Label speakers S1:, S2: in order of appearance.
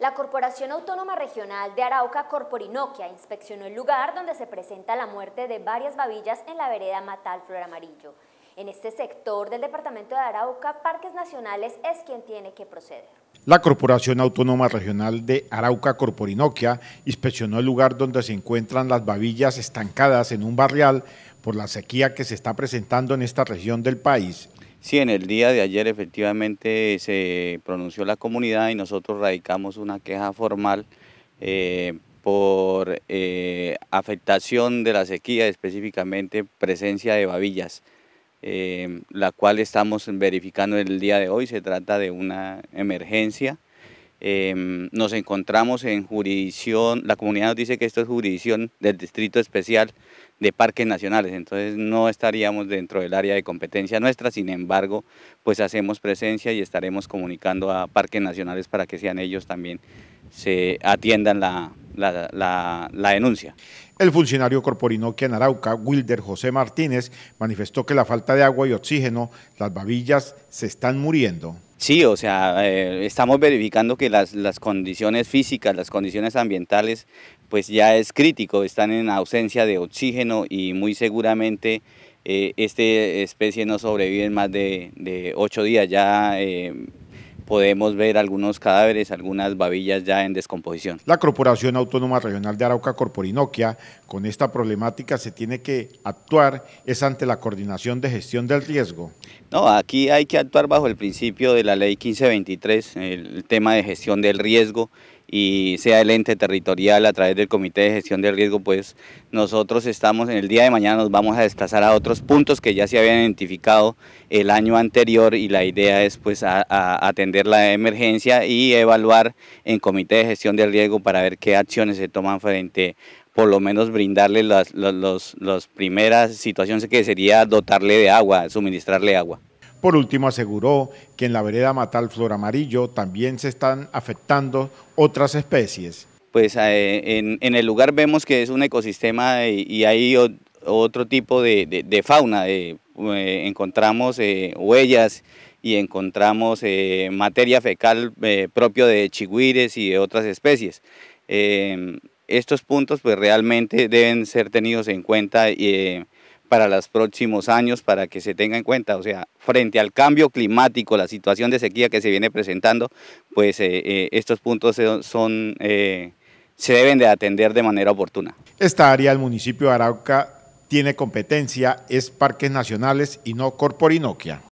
S1: La Corporación Autónoma Regional de Arauca Corporinoquia inspeccionó el lugar donde se presenta la muerte de varias babillas en la vereda Matal Flor Amarillo. En este sector del departamento de Arauca, Parques Nacionales es quien tiene que proceder. La Corporación Autónoma Regional de Arauca Corporinoquia inspeccionó el lugar donde se encuentran las babillas estancadas en un barrial por la sequía que se está presentando en esta región del país.
S2: Sí, en el día de ayer efectivamente se pronunció la comunidad y nosotros radicamos una queja formal eh, por eh, afectación de la sequía, específicamente presencia de babillas, eh, la cual estamos verificando el día de hoy. Se trata de una emergencia. Em, nos encontramos en jurisdicción, la comunidad nos dice que esto es jurisdicción del Distrito Especial de Parques Nacionales, entonces no estaríamos dentro del área de competencia nuestra, sin embargo, pues hacemos presencia y estaremos comunicando a Parques Nacionales para que sean ellos también se atiendan la, la denuncia.
S1: El funcionario corporino que en Arauca, Wilder José Martínez, manifestó que la falta de agua y oxígeno, las babillas se están muriendo.
S2: Sí, o sea, eh, estamos verificando que las, condiciones físicas, las condiciones ambientales, pues ya es crítico, están en ausencia de oxígeno y muy seguramente eh, esta especie no sobrevive más de, ocho días. Ya eh, podemos ver algunos cadáveres, algunas babillas ya en descomposición.
S1: La Corporación Autónoma Regional de Arauca Corporinoquia, con esta problemática se tiene que actuar, es ante la coordinación de gestión del riesgo.
S2: No, aquí hay que actuar bajo el principio de la ley 1523, el tema de gestión del riesgo, y sea el ente territorial a través del Comité de Gestión del Riesgo, pues nosotros estamos en el día de mañana, nos vamos a desplazar a otros puntos que ya se habían identificado el año anterior y la idea es pues a, atender la emergencia y evaluar en Comité de Gestión del Riesgo para ver qué acciones se toman frente por lo menos brindarle las primeras situaciones que sería dotarle de agua, suministrarle agua.
S1: Por último, aseguró que en la vereda Matal Flor Amarillo también se están afectando otras especies.
S2: Pues eh, en, el lugar vemos que es un ecosistema y, hay otro tipo de, fauna. Eh, encontramos eh, huellas y encontramos materia fecal propio de chigüires y de otras especies estos puntos pues realmente deben ser tenidos en cuenta eh, para los próximos años para que se tenga en cuenta. O sea, frente al cambio climático, la situación de sequía que se viene presentando, pues eh, eh, estos puntos son, eh, se deben de atender de manera oportuna.
S1: Esta área del municipio de Arauca tiene competencia, es parques nacionales y no corporinoquia.